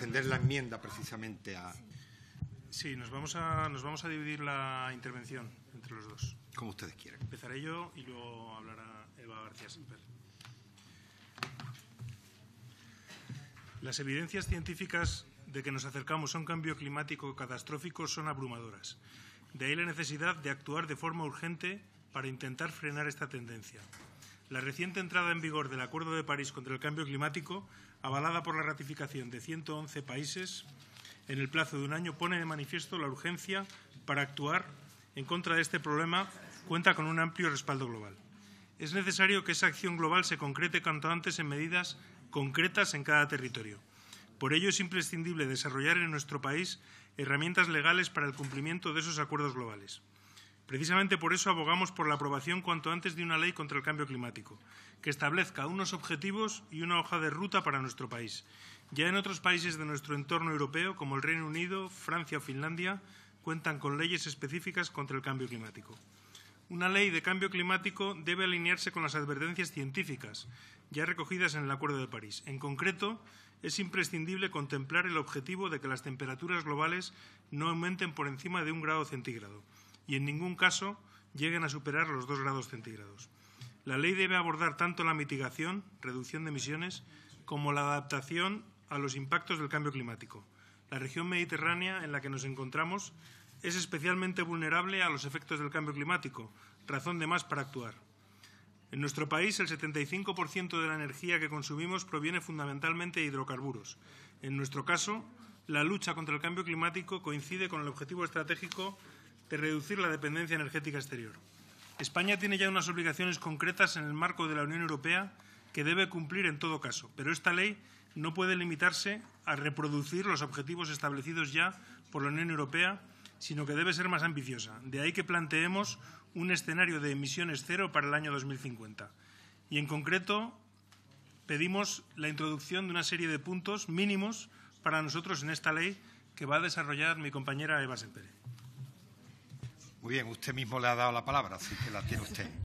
defender la enmienda precisamente a... Sí, nos vamos a, nos vamos a dividir la intervención entre los dos. Como ustedes quieran. Empezaré yo y luego hablará Eva García Semper. Las evidencias científicas de que nos acercamos a un cambio climático catastrófico son abrumadoras. De ahí la necesidad de actuar de forma urgente para intentar frenar esta tendencia. La reciente entrada en vigor del Acuerdo de París contra el Cambio Climático, avalada por la ratificación de 111 países en el plazo de un año, pone de manifiesto la urgencia para actuar en contra de este problema, cuenta con un amplio respaldo global. Es necesario que esa acción global se concrete cuanto antes en medidas concretas en cada territorio. Por ello es imprescindible desarrollar en nuestro país herramientas legales para el cumplimiento de esos acuerdos globales. Precisamente por eso abogamos por la aprobación cuanto antes de una ley contra el cambio climático, que establezca unos objetivos y una hoja de ruta para nuestro país. Ya en otros países de nuestro entorno europeo, como el Reino Unido, Francia o Finlandia, cuentan con leyes específicas contra el cambio climático. Una ley de cambio climático debe alinearse con las advertencias científicas ya recogidas en el Acuerdo de París. En concreto, es imprescindible contemplar el objetivo de que las temperaturas globales no aumenten por encima de un grado centígrado y en ningún caso lleguen a superar los 2 grados centígrados. La ley debe abordar tanto la mitigación, reducción de emisiones, como la adaptación a los impactos del cambio climático. La región mediterránea en la que nos encontramos es especialmente vulnerable a los efectos del cambio climático, razón de más para actuar. En nuestro país, el 75% de la energía que consumimos proviene fundamentalmente de hidrocarburos. En nuestro caso, la lucha contra el cambio climático coincide con el objetivo estratégico de reducir la dependencia energética exterior. España tiene ya unas obligaciones concretas en el marco de la Unión Europea que debe cumplir en todo caso, pero esta ley no puede limitarse a reproducir los objetivos establecidos ya por la Unión Europea, sino que debe ser más ambiciosa. De ahí que planteemos un escenario de emisiones cero para el año 2050. Y en concreto pedimos la introducción de una serie de puntos mínimos para nosotros en esta ley que va a desarrollar mi compañera Eva Sempere. Muy bien, usted mismo le ha dado la palabra, así que la tiene usted.